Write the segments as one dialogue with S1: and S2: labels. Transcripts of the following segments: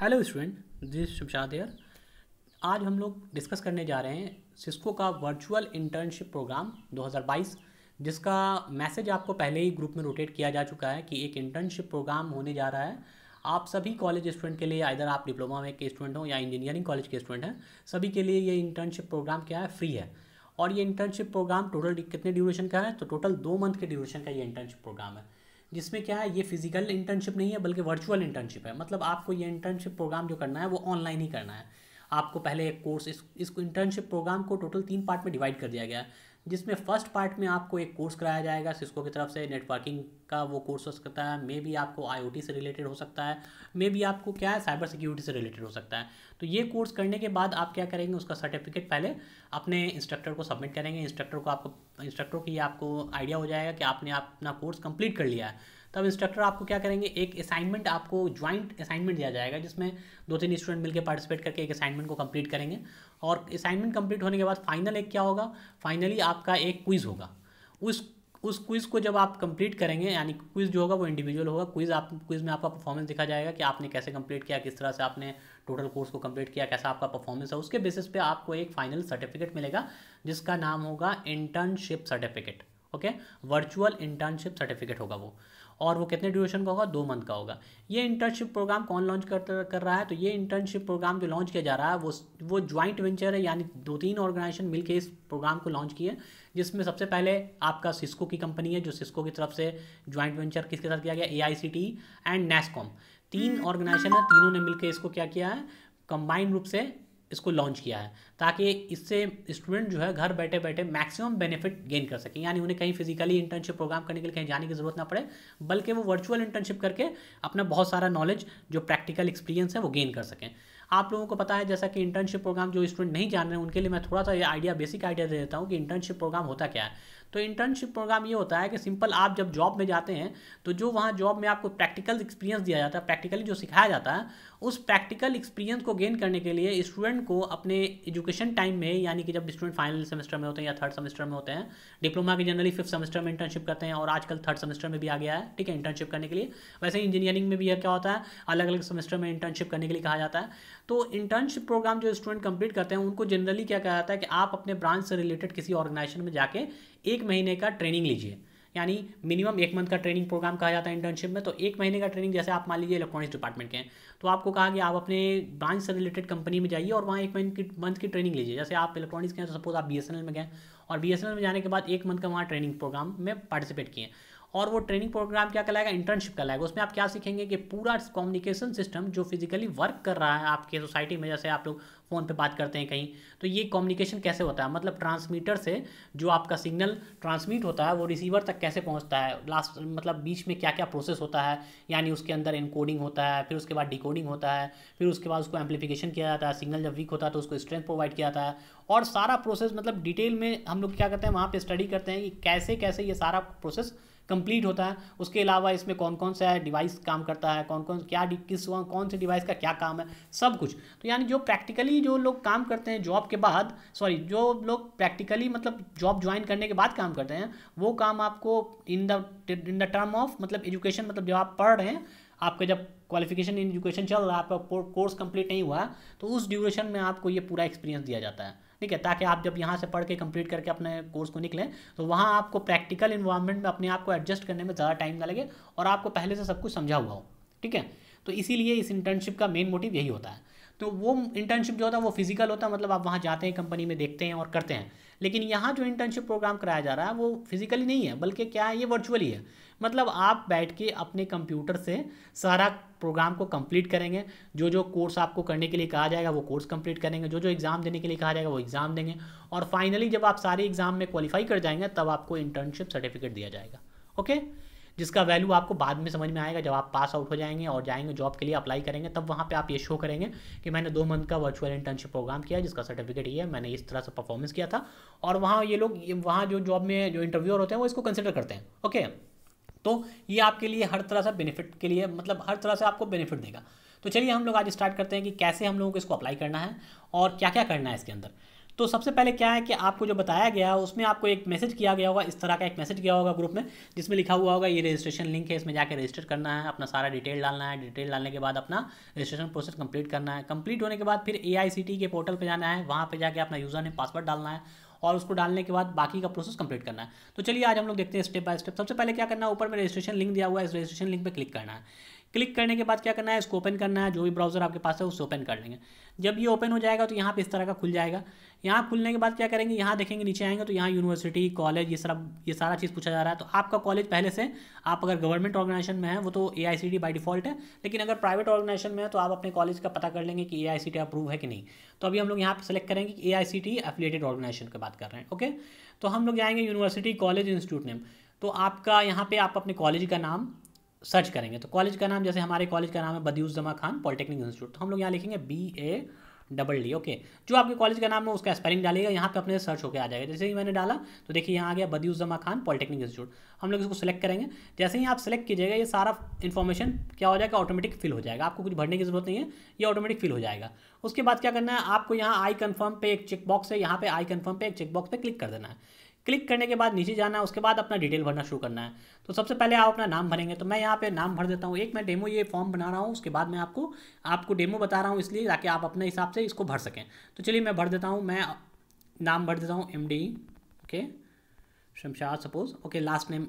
S1: Hello student this Shamshad here आज हम लोग डिस्कस करने जा रहे हैं सिस्को का वर्चुअल इंटर्नशिप प्रोग्राम 2022 जिसका मैसेज आपको पहले ही ग्रुप में रोटेट किया जा चुका है कि एक इंटर्नशिप प्रोग्राम होने जा रहा है आप सभी कॉलेज स्टूडेंट के लिए इधर आप डिप्लोमा में के स्टूडेंट हों या इंजीनियरिंग कॉलेज के स्टूडेंट हैं सभी के लिए ये इंटर्नशिप प्रोग्राम क्या है फ्री है और ये इंटर्नशिप प्रोग्राम टोटल कितने ड्यूरेशन का है तो टोटल दो मंथ के ड्यूरेशन का ये इंटर्नशिप प्रोग्राम है जिसमें क्या है ये फिजिकल इंटर्नशिप नहीं है बल्कि वर्चुअल इंटर्नशिप है मतलब आपको ये इंटर्नशिप प्रोग्राम जो करना है वो ऑनलाइन ही करना है आपको पहले एक कोर्स इस इस इंटर्नशिप प्रोग्राम को टोटल तीन पार्ट में डिवाइड कर दिया गया है जिसमें फर्स्ट पार्ट में आपको एक कोर्स कराया जाएगा सिस्को की तरफ से नेटवर्किंग का वो कोर्स हो सकता है मे बी आपको आईओटी से रिलेटेड हो सकता है मे बी आपको क्या है साइबर सिक्योरिटी से रिलेटेड हो सकता है तो ये कोर्स करने के बाद आप क्या करेंगे उसका सर्टिफिकेट पहले अपने इंस्ट्रक्टर को सबमिट करेंगे इंस्ट्रक्टर को आपको इंस्ट्रक्टर की आपको आइडिया हो जाएगा कि आपने अपना कोर्स कंप्लीट कर लिया है तब इंस्ट्रक्टर आपको क्या करेंगे एक असाइनमेंट आपको ज्वाइंट असाइनमेंट दिया जाएगा जिसमें दो तीन स्टूडेंट मिलकर पार्टिसिपेट करके एक असाइनमेंट को कंप्लीट करेंगे और असाइनमेंट कंप्लीट होने के बाद फाइनल एक क्या होगा फाइनली आपका एक क्विज़ होगा उस उस क्विज़ को जब आप कंप्लीट करेंगे यानी क्विज़ जो होगा वो इंडिविजुअल होगा क्विज़ आप क्विज़ में आपका परफॉर्मेंस दिखा जाएगा कि आपने कैसे कंप्लीट किया किस तरह से आपने टोटल कोर्स को कंप्लीट किया कैसा आपका परफॉर्मेंस है उसके बेसिस पे आपको एक फाइनल सर्टिफिकेट मिलेगा जिसका नाम होगा internship certificate okay virtual internship certificate होगा वो और वो कितने ड्यूरेशन का होगा दो मंथ का होगा ये इंटर्नशिप प्रोग्राम कौन लॉन्च कर कर रहा है तो ये इंटर्नशिप प्रोग्राम जो लॉन्च किया जा रहा है वो वो ज्वाइंट वेंचर है यानी दो तीन ऑर्गेनाइजेशन मिलकर इस प्रोग्राम को लॉन्च किए जिसमें सबसे पहले आपका सिस्को की कंपनी है जो सिस्को की तरफ से ज्वाइंट वेंचर किसके साथ किया गया ए एंड नेस्कॉम तीन ऑर्गेनाइजेशन हम्म। है तीनों ने मिलकर इसको क्या किया है कंबाइंड रूप से इसको लॉन्च किया है ताकि इससे स्टूडेंट जो है घर बैठे बैठे मैक्सिमम बेनिफिट गेन कर सकें यानी उन्हें कहीं फिजिकली इंटर्नशिप प्रोग्राम करने के लिए कहीं जाने की ज़रूरत ना पड़े बल्कि वो वर्चुअल इंटर्नशिप करके अपना बहुत सारा नॉलेज जो प्रैक्टिकल एक्सपीरियंस है वो गेन कर सकें आप लोगों को पता है जैसा कि इंटर्नशिप प्रोग्राम जो स्टूडेंट नहीं जान रहे हैं उनके लिए मैं थोड़ा सा ये आइडिया बेसिक आइडिया दे देता हूँ कि इंटर्नशिप प्रोग्राम होता क्या है तो इंटर्नशिप प्रोग्राम ये होता है कि सिंपल आप जब जॉब में जाते हैं तो जो वहाँ जॉब में आपको प्रैक्टिकल एक्सपीरियंस दिया जाता है प्रैक्टिकली जो सिखाया जाता है उस प्रैक्टिकल एक्सपीरियंस को गेन करने के लिए स्टूडेंट को अपने एजुकेशन टाइम में यानी कि जब स्टूडेंट फाइनल सेमेस्टर में होते हैं या थर्ड सेमेस्टर में होते हैं डिप्लोमा के जनरली फिफ्थ सेमेस्टर में इंटर्नशिप करते हैं और आजकल थर्ड सेमेस्टर में भी आ गया है ठीक है इंटर्नशिप करने के लिए वैसे इंजीनियरिंग में भी यह क्या होता है अलग अलग सेमेस्टर में इंटर्नशिप करने के लिए कहा जाता है तो इंटर्नशिप प्रोग्राम जो स्टूडेंट कंप्लीट करते हैं उनको जनरली क्या कहा जाता है कि आप अपने ब्रांच से रिलेटेड किसी ऑर्गेनाइजेशन में जाके एक महीने का ट्रेनिंग लीजिए यानी मिनिमम एक मंथ का ट्रेनिंग प्रोग्राम कहा जाता है इंटर्नशिप में तो एक महीने का ट्रेनिंग जैसे आप मान लीजिए इलेक्ट्रॉनिक्स डिपार्टमेंट के हैं तो आपको कहा कि आप अपने ब्रांच से रिलेटेड कंपनी में जाइए और वहाँ एक महीने की मंथ की ट्रेनिंग लीजिए जैसे आप इलेक्ट्रॉनिक्स के हैं तो सपोज आप बी में गए और बी में जाने के बाद एक मंथ का वहाँ ट्रेनिंग प्रोग्राम में पार्टिसिपेट किए और वो ट्रेनिंग प्रोग्राम क्या कहलाएगा इंटर्नशिप कहलाएगा उसमें आप क्या सीखेंगे कि पूरा कम्युनिकेशन सिस्टम जो फिजिकली वर्क कर रहा है आपके सोसाइटी में जैसे आप लोग फ़ोन पे बात करते हैं कहीं तो ये कम्युनिकेशन कैसे होता है मतलब ट्रांसमीटर से जो आपका सिग्नल ट्रांसमिट होता है वो रिसीवर तक कैसे पहुंचता है लास्ट मतलब बीच में क्या क्या प्रोसेस होता है यानी उसके अंदर इनकोडिंग होता है फिर उसके बाद डिकोडिंग होता है फिर उसके बाद उसको एम्प्लीफिकेशन किया जाता है सिग्नल जब वीक होता है तो उसको स्ट्रेंथ प्रोवाइड किया जाता है और सारा प्रोसेस मतलब डिटेल में हम लोग क्या करते हैं वहाँ पर स्टडी करते हैं कि कैसे कैसे ये सारा प्रोसेस कंप्लीट होता है उसके अलावा इसमें कौन कौन सा डिवाइस काम करता है कौन कौन क्या किस कौन से डिवाइस का क्या काम है सब कुछ तो यानी जो प्रैक्टिकली जो लोग काम करते हैं जॉब के बाद सॉरी जो लोग प्रैक्टिकली मतलब जॉब ज्वाइन करने के बाद काम करते हैं वो काम आपको in the in the term of मतलब एजुकेशन मतलब जब आप पढ़ रहे हैं आपका जब क्वालिफिकेशन इन एजुकेशन चल रहा है आपका कोर्स कंप्लीट नहीं हुआ तो उस ड्यूरेशन में आपको ये पूरा एक्सपीरियंस दिया जाता है ठीक है ताकि आप जब यहाँ से पढ़ के कंप्लीट करके अपने कोर्स को निकलें तो वहाँ आपको प्रैक्टिकल इन्वायरमेंट में अपने आप को एडजस्ट करने में ज़्यादा टाइम ना लगे और आपको पहले से सब कुछ समझा हुआ हो ठीक है तो इसीलिए इस इंटर्नशिप का मेन मोटिव यही होता है तो वो इंटर्नशिप जो होता है वो फिजिकल होता है मतलब आप वहाँ जाते हैं कंपनी में देखते हैं और करते हैं लेकिन यहाँ जो इंटर्नशिप प्रोग्राम कराया जा रहा है वो फिजिकली नहीं है बल्कि क्या है ये वर्चुअली है मतलब आप बैठ के अपने कंप्यूटर से सारा प्रोग्राम को कंप्लीट करेंगे जो जो कोर्स आपको करने के लिए कहा जाएगा वो कोर्स कंप्लीट करेंगे जो जो एग्ज़ाम देने के लिए कहा जाएगा वो एग्ज़ाम देंगे और फाइनली जब आप सारे एग्ज़ाम में क्वालिफाई कर जाएंगे तब आपको इंटर्नशिप सर्टिफिकेट दिया जाएगा ओके जिसका वैल्यू आपको बाद में समझ में आएगा जब आप पास आउट हो जाएंगे और जाएंगे जॉब के लिए अप्लाई करेंगे तब वहाँ पर आप ये शो करेंगे कि मैंने दो मंथ का वर्चुअल इंटर्नशिप प्रोग्राम किया जिसका सर्टिफिकेट ये है मैंने इस तरह से परफॉर्मेंस किया था और वहाँ ये लोग वहाँ जो जॉब में जो इंटरव्यूअर होते हैं वो इसको कंसिडर करते हैं ओके तो ये आपके लिए हर तरह से बेनिफिट के लिए मतलब हर तरह से आपको बेनिफिट देगा तो चलिए हम लोग आज स्टार्ट करते हैं कि कैसे हम लोगों को इसको अप्लाई करना है और क्या क्या करना है इसके अंदर तो सबसे पहले क्या है कि आपको जो बताया गया है उसमें आपको एक मैसेज किया गया होगा इस तरह का एक मैसेज किया होगा ग्रुप में जिसमें लिखा हुआ होगा ये रजिस्ट्रेशन लिंक है इसमें जाकर रजिस्टर करना है अपना सारा डिटेल डालना है डिटेल डालने के बाद अपना रजिस्ट्रेशन प्रोसेस कंप्लीट करना है कंप्लीट होने के बाद फिर ए के पोर्टल पर जाना है वहाँ पर जाकर अपना यूज़र ने पासवर्ड डालना है और उसको डालने के बाद बाकी का प्रोसेस कंप्लीट करना है तो चलिए आज हम लोग देखते हैं स्टेप बाय स्टेप सबसे पहले क्या करना है ऊपर में रजिस्ट्रेशन लिंक दिया हुआ है इस रजिस्ट्रेशन लिंक पर क्लिक करना है क्लिक करने के बाद क्या करना है इसको ओपन करना है जो भी ब्राउज़र आपके पास है उसे ओपन कर लेंगे जब ये ओपन हो जाएगा तो यहाँ पे इस तरह का खुल जाएगा यहाँ खुलने के बाद क्या करेंगे यहाँ देखेंगे नीचे आएंगे तो यहाँ यूनिवर्सिटी कॉलेज ये सब ये सारा चीज़ पूछा जा रहा है तो आपका कॉलेज पहले से आप अगर गवर्नमेंट ऑर्गेनाइजेशन में है वो तो A I C T by default है लेकिन अगर प्राइवेट ऑर्गेनाइजेशन में है तो आप अपने कॉलेज का पता कर लेंगे कि A I C T approve है कि नहीं तो अभी हम लोग यहाँ पर सेलेक्ट करेंगे कि A I C T affiliated organization की बात कर रहे हैं ओके तो हम लोग जाएंगे यूनिवर्सिटी कॉलेज इंस्टीट्यूट नेम तो आपका यहाँ पे आप अपने कॉलेज का नाम सर्च करेंगे तो कॉलेज का नाम जैसे हमारे कॉलेज का नाम है बदियुजमा खान पॉलिटेक्निक इंस्टीट्यूट तो हम लोग यहाँ लिखेंगे B A double D okay जो आपके कॉलेज का नाम है उसका स्पेलिंग डालेगा यहाँ पे अपने सर्च होकर आ जाएगा जैसे ही मैंने डाला तो देखिए यहाँ आ गया बदियुजमा खान पॉलिटेक्निक इंस्टीट्यूट हम लोग इसको सेलेक्ट करेंगे जैसे ही आप सिलेक्ट कीजिएगा ये सारा इन्फॉर्मेशन क्या हो जाएगा ऑटोमेटिक फिल हो जाएगा आपको कुछ भरने की जरूरत नहीं है ये ऑटोमेटिक फिल हो जाएगा उसके बाद क्या करना है आपको यहाँ आई कन्फर्म पे एक चेकबॉक्स है यहाँ पे आई कन्फर्म पे एक चेकबॉक्स पे क्लिक कर देना है क्लिक करने के बाद नीचे जाना है उसके बाद अपना डिटेल भरना शुरू करना है तो सबसे पहले आप अपना नाम भरेंगे तो मैं यहाँ पे नाम भर देता हूँ एक मैं डेमो ये फॉर्म बना रहा हूँ उसके बाद मैं आपको आपको डेमो बता रहा हूँ इसलिए ताकि आप अपने हिसाब से इसको भर सकें तो चलिए मैं भर देता हूँ मैं नाम भर देता हूँ M okay e, Shamshad suppose okay last name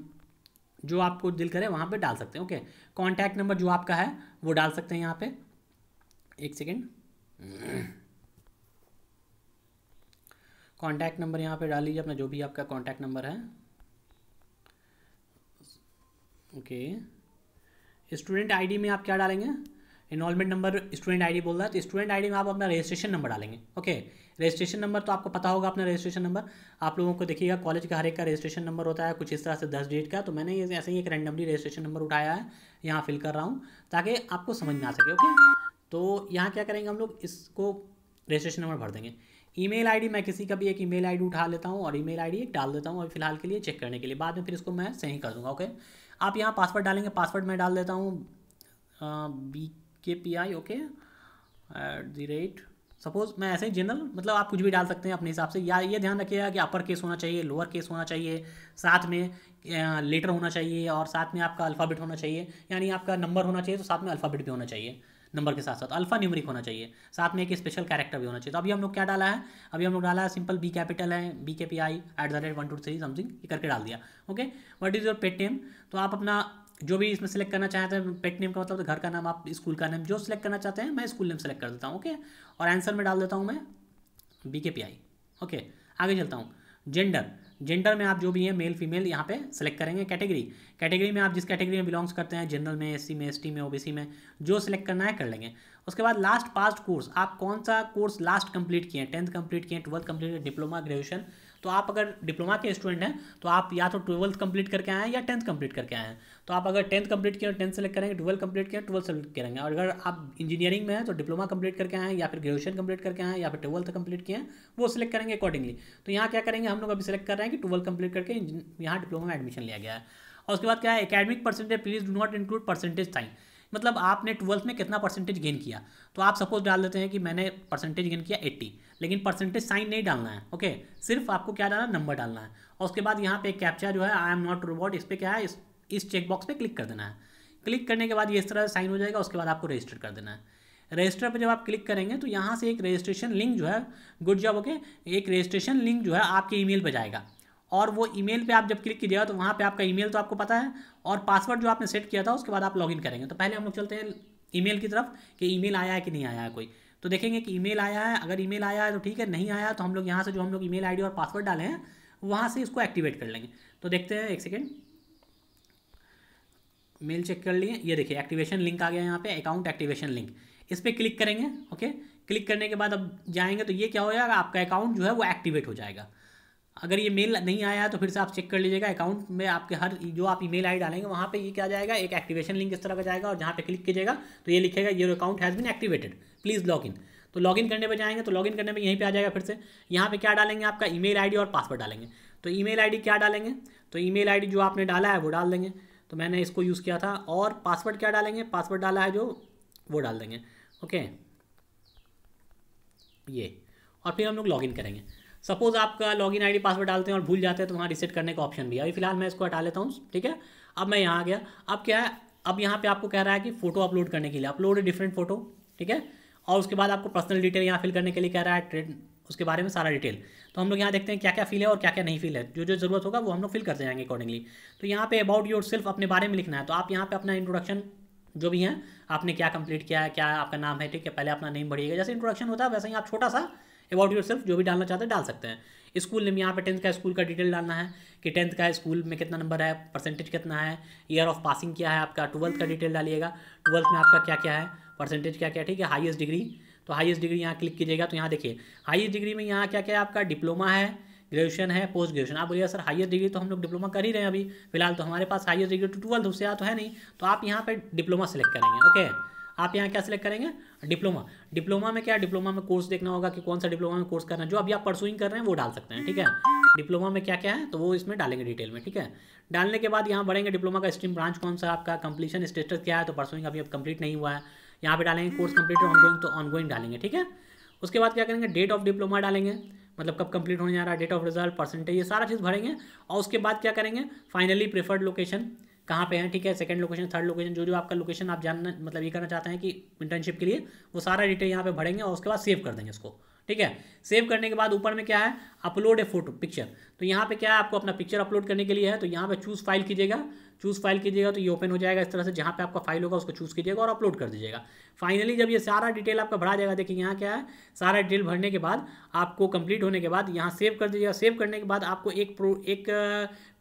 S1: जो आपको दिल करे वहाँ पर डाल सकते हैं ओके कॉन्टैक्ट नंबर जो आपका है वो डाल सकते हैं यहाँ पर एक सेकेंड कॉन्टैक्ट नंबर यहाँ पे डाल लीजिए अपना जो भी आपका कॉन्टैक्ट नंबर है ओके स्टूडेंट आईडी में आप क्या डालेंगे इनॉलमेंट नंबर स्टूडेंट आईडी बोल रहा है तो स्टूडेंट आईडी में आप अपना रजिस्ट्रेशन नंबर डालेंगे ओके रजिस्ट्रेशन नंबर तो आपको पता होगा अपना रजिस्ट्रेशन नंबर आप लोगों को देखिएगा कॉलेज का हर एक का रजिस्ट्रेशन नंबर होता है कुछ इस तरह से दस डेट का तो मैंने ये ऐसे ही एक रैंडमली रजिस्ट्रेशन नंबर उठाया है यहाँ फिल कर रहा हूँ ताकि आपको समझ में आ सके ओके तो यहाँ क्या करेंगे हम लोग इसको रजिस्ट्रेशन नंबर भर देंगे ईमेल आईडी मैं किसी का भी एक ईमेल आईडी उठा लेता हूँ और ईमेल आईडी एक डाल देता हूँ और फिलहाल के लिए चेक करने के लिए बाद में फिर इसको मैं सही कर दूँगा ओके आप यहाँ पासवर्ड डालेंगे पासवर्ड मैं डाल देता हूँ B K P I okay at the rate suppose मैं ऐसे ही जनरल मतलब आप कुछ भी डाल सकते हैं अपने हिसाब से या ये ध्यान रखिएगा कि अपर केस होना चाहिए लोअर केस होना चाहिए साथ में लेटर होना चाहिए और साथ में आपका अल्फ़ाबेट होना चाहिए यानी आपका नंबर होना चाहिए तो साथ में अल्फ़ाबेट भी होना चाहिए नंबर के साथ साथ अल्फा न्यूमरिक होना चाहिए साथ में एक स्पेशल कैरेक्टर भी होना चाहिए तो अभी हम लोग क्या डाला है अभी हम लोग डाला है सिंपल बी कैपिटल है B K P I at the rate one two three something ये करके डाल दिया okay what is your pet name तो आप अपना जो भी इसमें सेलेक्ट करना चाहते हैं पेट नेम का मतलब तो घर का नाम आप स्कूल का नाम जो सिलेक्ट करना चाहते हैं मैं स्कूल नेम सेलेक्ट कर देता हूँ ओके और आंसर में डाल देता हूँ मैं B K P I okay आगे चलता हूँ जेंडर जेंडर में आप जो भी है मेल फीमेल यहाँ पे सेलेक्ट करेंगे कैटेगरी कैटेगरी में आप जिस कैटेगरी में बिलोंग्स करते हैं जनरल में एससी में एसटी में ओबीसी में जो सेलेक्ट करना है कर लेंगे उसके बाद लास्ट पास्ट कोर्स आप कौन सा कोर्स लास्ट कंप्लीट किए हैं टेंथ कंप्लीट किए हैं ट्वेल्थ कंप्लीट डिप्लोमा ग्रेजुएशन तो आप अगर डिप्लोमा के स्टूडेंट हैं तो आप या तो ट्वेल्थ कंप्लीट करके आए हैं या टेंथ कंप्लीट करके आए हैं तो आप अगर टेंथ कंप्लीट किए टेंथ सेलेक्ट करेंगे ट्वेल्थ कंप्लीट किए ट्वेल्थ सेलेक्ट करेंगे और अगर आप इंजीनियरिंग में हैं तो डिप्लोमा कंप्लीट करके आए या फिर ग्रेजुएशन कंप्लीट करके आए या फिर ट्वेल्थ कंप्लीट किए हैं वो सिलेक्ट करेंगे अकॉर्डिंगली तो यहाँ क्या करेंगे हम लोग अभी सिलेक्ट कर रहे हैं कि ट्वेल्थ कंप्लीट करके यहाँ डिप्लोमा में एडमिशन लिया गया है और उसके बाद क्या है academic percentage please do not include percentage sign मतलब आपने ट्वेल्थ में कितना परसेंटेज गेन किया तो आप सपोज डाल देते हैं कि मैंने परसेंटेज गेन किया एट्टी लेकिन परसेंटेज साइन नहीं डालना है ओके सिर्फ आपको क्या डालना नंबर डालना है और उसके बाद यहाँ पे कैप्चा जो है आई एम नॉट रोबोट इस पर क्या है इस, इस चेकबॉक्स पर क्लिक कर देना है क्लिक करने के बाद ये इस तरह से साइन हो जाएगा उसके बाद आपको रजिस्टर कर देना है रजिस्टर पर जब आप क्लिक करेंगे तो यहाँ से एक रजिस्ट्रेशन लिंक जो है गुड जॉब ओके एक रजिस्ट्रेशन लिंक जो है आपके ईमेल पर जाएगा और वो ईमेल पे आप जब क्लिक कीजिएगा तो वहाँ पे आपका ईमेल तो आपको पता है और पासवर्ड जो आपने सेट किया था उसके बाद आप लॉगिन करेंगे तो पहले हम लोग चलते हैं ईमेल की तरफ कि ईमेल आया है कि नहीं आया है कोई तो देखेंगे कि ईमेल आया है अगर ईमेल आया है तो ठीक है नहीं आया तो हम लोग यहाँ से जो हम लोग ईमेल आईडी और पासवर्ड डाले हैं वहाँ से इसको एक्टिवेट कर लेंगे तो देखते हैं एक सेकेंड मेल चेक कर लिए ये देखिए एक्टिवेशन लिंक आ गया यहाँ पे अकाउंट एक्टिवेशन लिंक इस पर क्लिक करेंगे ओके क्लिक करने के बाद अब जाएंगे तो ये क्या हो जाएगा आपका अकाउंट जो है वो एक्टिवेट हो जाएगा अगर ये मेल नहीं आया तो फिर से आप चेक कर लीजिएगा अकाउंट में आपके हर जो आप ईमेल आई डालेंगे वहाँ पे ये क्या जाएगा एक एक्टिवेशन लिंक इस तरह का जाएगा और जहाँ पे क्लिक कीजिएगा तो ये लिखेगा your account has been activated please log in तो लॉग इन करने पर जाएंगे तो लॉग इन करने में यहीं पर आ जाएगा फिर से यहाँ पर क्या डालेंगे आपका ई मेल और पासवर्ड डालेंगे तो ई मेल क्या डालेंगे तो ई मेल जो आपने डाला है वो डाल देंगे तो मैंने इसको यूज़ किया था और पासवर्ड क्या डालेंगे पासवर्ड डाला है जो वो डाल देंगे ओके ये और फिर हम लोग लॉगिन करेंगे सपोज आपका लॉगिन आईडी पासवर्ड डालते हैं और भूल जाते हैं तो वहाँ रिसेट करने का ऑप्शन भी है अभी फिलहाल मैं इसको हटा लेता हूँ ठीक है अब मैं यहाँ आ गया अब क्या है अब यहाँ पे आपको कह रहा है कि फोटो अपलोड करने के लिए अपलोड डिफरेंट फोटो ठीक है और उसके बाद आपको पर्सनल डिटेल यहाँ फिल करने के लिए कह रहा है ट्रेड उसके बारे में सारा डिटेल तो हम लोग यहाँ देखते हैं क्या क्या फील है और क्या क्या नहीं फील है जो जो जरूरत होगा वो हम लोग फिल करते जाएंगे अकॉर्डिंगली तो यहाँ पे अबाउट योर सेल्फ अपने बारे में लिखना है तो आप यहाँ पे अपना इंट्रोडक्शन जो भी है आपने क्या कंप्लीट किया है क्या आपका नाम है ठीक है पहले अपना नेम बढ़िएगा जैसे इंट्रोडक्शन होता है वैसे ही आप छोटा सा अबाउट योर सेल्फ जो भी डालना चाहते हैं डाल सकते हैं स्कूल नेम यहाँ पे टेंथ का स्कूल का डिटेल डालना है कि टेंथ का स्कूल में कितना नंबर है परसेंटेज कितना है ईयर ऑफ पासिंग क्या है आपका ट्वेल्थ का डिटेल हम्म। डालिएगा ट्वेल्थ में आपका क्या क्या है परसेंटेज क्या क्या ठीक है हाइएस्ट डिग्री तो हाइएस्ट डिग्री यहाँ क्लिक कीजिएगा तो यहाँ देखिए हाइएस्ट डिग्री में यहाँ क्या क्या आपका डिप्लोमा है ग्रेजुएशन है पोस्ट ग्रेजुएशन आप बोलिएगा सर हाइस्ट डिग्री तो हम लोग डिप्लोमा कर ही रहे हैं अभी फिलहाल तो हमारे पास हाईएस्ट डिग्री टू ट्वेल्थ उससे आ तो है नहीं तो आप यहाँ पर डिप्लोमा सेलेक्ट करेंगे ओके आप यहाँ क्या सिलेक्ट करेंगे डिप्लोमा डिप्लोमा में क्या डिप्लोमा में कोर्स देखना होगा कि कौन सा डिप्लोमा में कोर्स करना है जो अभी आप परसुइंग कर रहे हैं वो डाल सकते हैं ठीक है डिप्लोमा में क्या क्या है तो वो इसमें डालेंगे डिटेल में ठीक है डालने के बाद यहाँ बढ़ेंगे डिप्लोमा का स्ट्रीम ब्रांच कौन सा आपका कंप्लीशन स्टेटस क्या है तो परसुइंग अभी अब कंप्लीट नहीं हुआ है यहाँ पे डालेंगे कोर्स कंप्लीट ऑनगोइंग तो ऑनगोइंग डालेंगे ठीक है उसके बाद क्या करेंगे डेट ऑफ डिप्लोमा डालेंगे मतलब कब कंप्लीट होने जा रहा है डेट ऑफ रिजल्ट परसेंटेज ये सारा चीज़ भरेंगे और उसके बाद क्या करेंगे फाइनली प्रेफर्ड लोकेशन कहाँ पे हैं ठीक है सेकंड लोकेशन थर्ड लोकेशन जो जो आपका लोकेशन आप जानना मतलब ये करना चाहते हैं कि इंटर्नशिप के लिए वो सारा डिटेल यहाँ पे भरेंगे और उसके बाद सेव कर देंगे इसको ठीक है सेव करने के बाद ऊपर में क्या है अपलोड ए फोटो पिक्चर तो यहाँ पे क्या है आपको अपना पिक्चर अपलोड करने के लिए है तो यहाँ पे चूज़ फाइल कीजिएगा चूज़ फाइल कीजिएगा तो ये ओपन हो जाएगा इस तरह से जहाँ पे आपका फाइल होगा उसको चूज़ कीजिएगा और अपलोड कर दीजिएगा फाइनली जब ये सारा डिटेल आपका भरा जाएगा देखिए यहाँ क्या है सारा डिटेल भरने के बाद आपको कंप्लीट होने के बाद यहाँ सेव कर दीजिएगा सेव करने के बाद आपको एक प्रो एक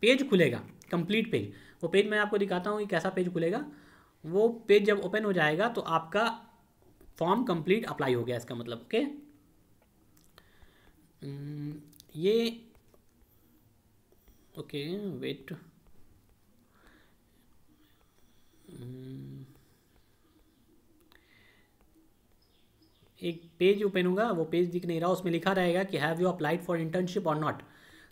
S1: पेज खुलेगा कंप्लीट पेज वो पेज मैं आपको दिखाता हूँ कि कैसा पेज खुलेगा वो पेज जब ओपन हो जाएगा तो आपका फॉर्म कंप्लीट अप्लाई हो गया इसका मतलब ओके ये ओके वेट एक पेज ओपन होगा वो पेज दिख नहीं रहा उसमें लिखा रहेगा कि have you applied for internship और नॉट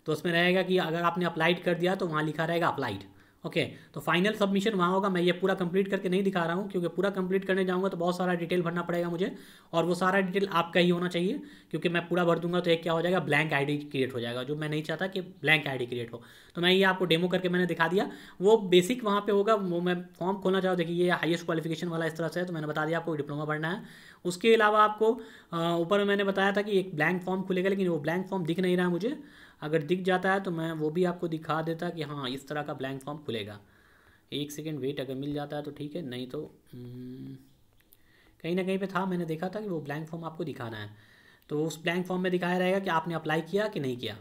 S1: तो उसमें रहेगा कि अगर आपने अप्लाइड कर दिया तो वहाँ लिखा रहेगा अप्लाइड ओके okay, तो फाइनल सबमिशन वहाँ होगा मैं ये पूरा कंप्लीट करके नहीं दिखा रहा हूँ क्योंकि पूरा कंप्लीट करने जाऊँगा तो बहुत सारा डिटेल भरना पड़ेगा मुझे और वो सारा डिटेल आपका ही होना चाहिए क्योंकि मैं पूरा भर दूंगा तो एक क्या हो जाएगा ब्लैंक आईडी क्रिएट हो जाएगा जो मैं नहीं चाहता कि ब्लैंक आईडी क्रिएट हो तो मैं ये आपको डेमो करके मैंने दिखा दिया वो बेसिक वहाँ पर होगा वो मैं फॉर्म खोलना चाहूँ देखिए ये हाइस्ट क्वालिफिकेशन वाला इस तरह से है तो मैंने बता दिया आपको डिप्लोमा भरना है उसके अलावा आपको ऊपर में मैंने बताया था कि एक ब्लैंक फॉर्म खुलेगा लेकिन वो ब्लैंक फॉर्म दिख नहीं रहा मुझे अगर दिख जाता है तो मैं वो भी आपको दिखा देता कि हाँ इस तरह का ब्लैंक फॉर्म खुलेगा एक सेकेंड वेट अगर मिल जाता है तो ठीक है नहीं तो हम्म, कहीं ना कहीं पर था मैंने देखा था कि वो ब्लैंक फॉर्म आपको दिखाना है तो उस ब्लैंक फॉर्म में दिखाया रहेगा कि आपने अप्लाई किया कि नहीं किया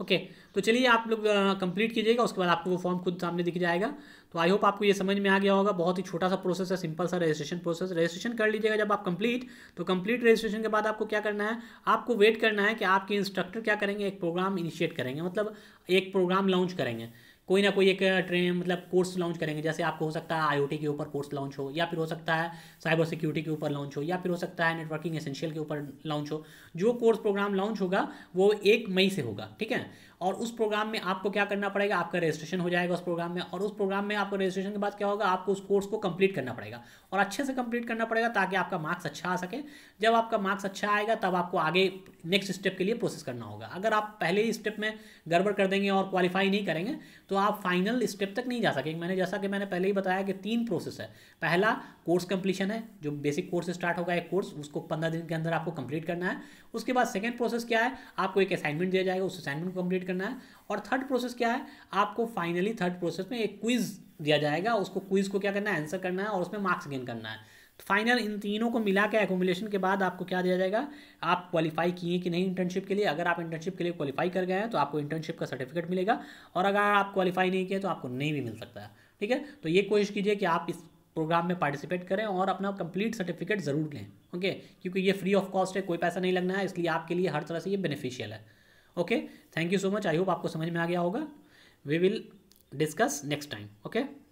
S1: ओके okay, तो चलिए आप लोग कंप्लीट कीजिएगा उसके बाद आपको वो फॉर्म खुद सामने दिख जाएगा तो आई होप आपको ये समझ में आ गया होगा बहुत ही छोटा सा प्रोसेस है सिंपल सा रजिस्ट्रेशन प्रोसेस रजिस्ट्रेशन कर लीजिएगा जब आप कंप्लीट तो कंप्लीट रजिस्ट्रेशन के बाद आपको क्या करना है आपको वेट करना है कि आपके इंस्ट्रक्टर क्या करेंगे एक प्रोग्राम इनिशिएट करेंगे मतलब एक प्रोग्राम लॉन्च करेंगे कोई ना कोई एक ट्रेन मतलब कोर्स लॉन्च करेंगे जैसे आपको हो सकता है आईओटी के ऊपर कोर्स लॉन्च हो या फिर हो सकता है साइबर सिक्योरिटी के ऊपर लॉन्च हो या फिर हो सकता है नेटवर्किंग एसेंशियल के ऊपर लॉन्च हो जो कोर्स प्रोग्राम लॉन्च होगा वो एक मई से होगा ठीक है और उस प्रोग्राम में आपको क्या करना पड़ेगा आपका रजिस्ट्रेशन हो जाएगा उस प्रोग्राम में और उस प्रोग्राम में आपको रजिस्ट्रेशन के बाद क्या होगा आपको उस कोर्स को कंप्लीट करना पड़ेगा और अच्छे से कंप्लीट करना पड़ेगा ताकि आपका मार्क्स अच्छा आ सके जब आपका मार्क्स अच्छा आएगा तब आपको आगे नेक्स्ट स्टेप के लिए प्रोसेस करना होगा अगर आप पहले ही स्टेप में गड़बड़ कर देंगे और क्वालिफाई नहीं करेंगे तो आप फाइनल स्टेप तक नहीं जा सकेंगे मैंने जैसा कि मैंने पहले ही बताया कि तीन प्रोसेस है पहला कोर्स कंप्लीशन है जो बेसिक कोर्स स्टार्ट होगा एक कोर्स उसको पंद्रह दिन के अंदर आपको कंप्लीट करना है उसके बाद सेकेंड प्रोसेस क्या है आपको एक असाइनमेंट दिया जाएगा उस असाइनमेंट को कंप्लीट करना है और थर्ड प्रोसेस क्या है आपको फाइनली थर्ड प्रोसेस में एक क्विज दिया जाएगा उसको क्विज को क्या करना है आंसर करना है और उसमें मार्क्स गेन करना है तो फाइनल इन तीनों को मिला के एकोमोलेशन के बाद आपको क्या दिया जाएगा आप क्वालिफाई किए कि नहीं इंटर्नशिप के लिए अगर आप इंटर्नशिप के लिए क्वालिफाई कर गए हैं तो आपको इंटर्नशिप का सर्टिफिकेट मिलेगा और अगर आप क्वालिफाई नहीं किए तो आपको नहीं भी मिल सकता है ठीक है तो ये कोशिश कीजिए कि आप इस प्रोग्राम में पार्टिसिपेट करें और अपना कंप्लीट सर्टिफिकेट ज़रूर लें ओके क्योंकि ये फ्री ऑफ कॉस्ट है कोई पैसा नहीं लगना है इसलिए आपके लिए हर तरह से ये बेनिफिशियल है okay thank you so much I hope आपको समझ में आ गया होगा we will discuss next time okay